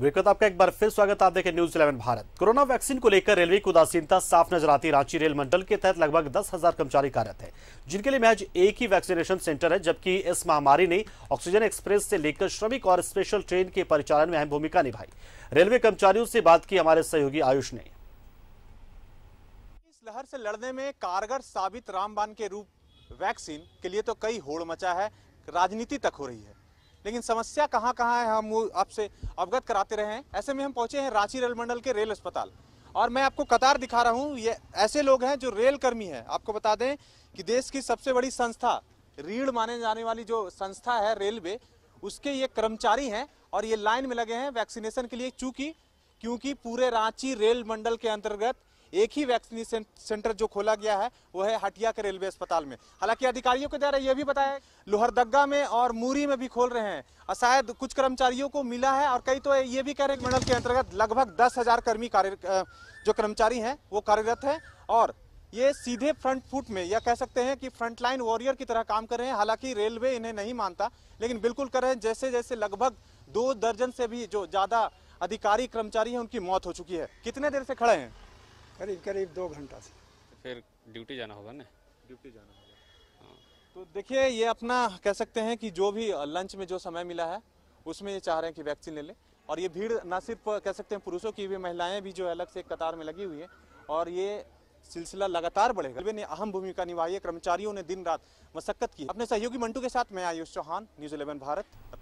विक्रत आपका एक बार फिर स्वागत आप देखें news eleven Bharat corona vaccine को लेकर रेलवे की उदासीनता साफ नजर आती रांची रेल मंडल के तहत लगभग दस हजार कर्मचारी कार्यरत है जिनके लिए महज एक ही वैक्सीनेशन सेंटर है जबकि इस महामारी ने ऑक्सीजन एक्सप्रेस से लेकर श्रमिक और स्पेशल ट्रेन के परिचालन में अहम भूमिका निभाई रेलवे कर्मचारियों से बात की हमारे सहयोगी आयुष ने इस लहर से लड़ने में कारगर साबित रामबान के रूप वैक्सीन के लिए तो कई होड़ मचा है राजनीति तक हो रही है लेकिन समस्या कहाँ कहाँ है हम आपसे अवगत कराते रहे हैं ऐसे में हम पहुंचे हैं रांची रेल मंडल के रेल अस्पताल और मैं आपको कतार दिखा रहा हूँ ये ऐसे लोग हैं जो रेल कर्मी है आपको बता दें कि देश की सबसे बड़ी संस्था रीढ़ माने जाने वाली जो संस्था है रेलवे उसके ये कर्मचारी हैं और ये लाइन में लगे हैं वैक्सीनेशन के लिए चूंकि क्योंकि पूरे रांची रेल मंडल के अंतर्गत एक ही वैक्सीनेशन सेंटर जो खोला गया है वो है हटिया के रेलवे अस्पताल में हालांकि अधिकारियों के द्वारा यह भी बताया लोहरदगा में और मूरी में भी खोल रहे हैं और शायद कुछ कर्मचारियों को मिला है और कई तो ये भी कह रहे हैं मंडल के अंतर्गत लगभग दस हजार कर्मी कार्य जो कर्मचारी हैं वो कार्यरत हैं और ये सीधे फ्रंट फुट में या कह सकते हैं कि फ्रंट लाइन वॉरियर की तरह काम कर रहे हैं हालांकि रेलवे इन्हें नहीं मानता लेकिन बिल्कुल कर रहे हैं जैसे जैसे लगभग दो दर्जन से भी जो ज़्यादा अधिकारी कर्मचारी हैं उनकी मौत हो चुकी है कितने देर से खड़े हैं करीब करीब दो घंटा से फिर ड्यूटी जाना होगा ना ड्यूटी जाना होगा हाँ। तो देखिए ये अपना कह सकते हैं कि जो भी लंच में जो समय मिला है उसमें ये चाह रहे हैं कि वैक्सीन ले लें और ये भीड़ ना सिर्फ कह सकते हैं पुरुषों की भी महिलाएं भी जो है अलग से कतार में लगी हुई है और ये सिलसिला लगातार बढ़ेगा रेलवे ने अहम भूमिका निभाई है कर्मचारियों ने दिन रात मशक्कत की अपने सहयोगी मंटू के साथ मैं आयुष चौहान न्यूज इलेवन भारत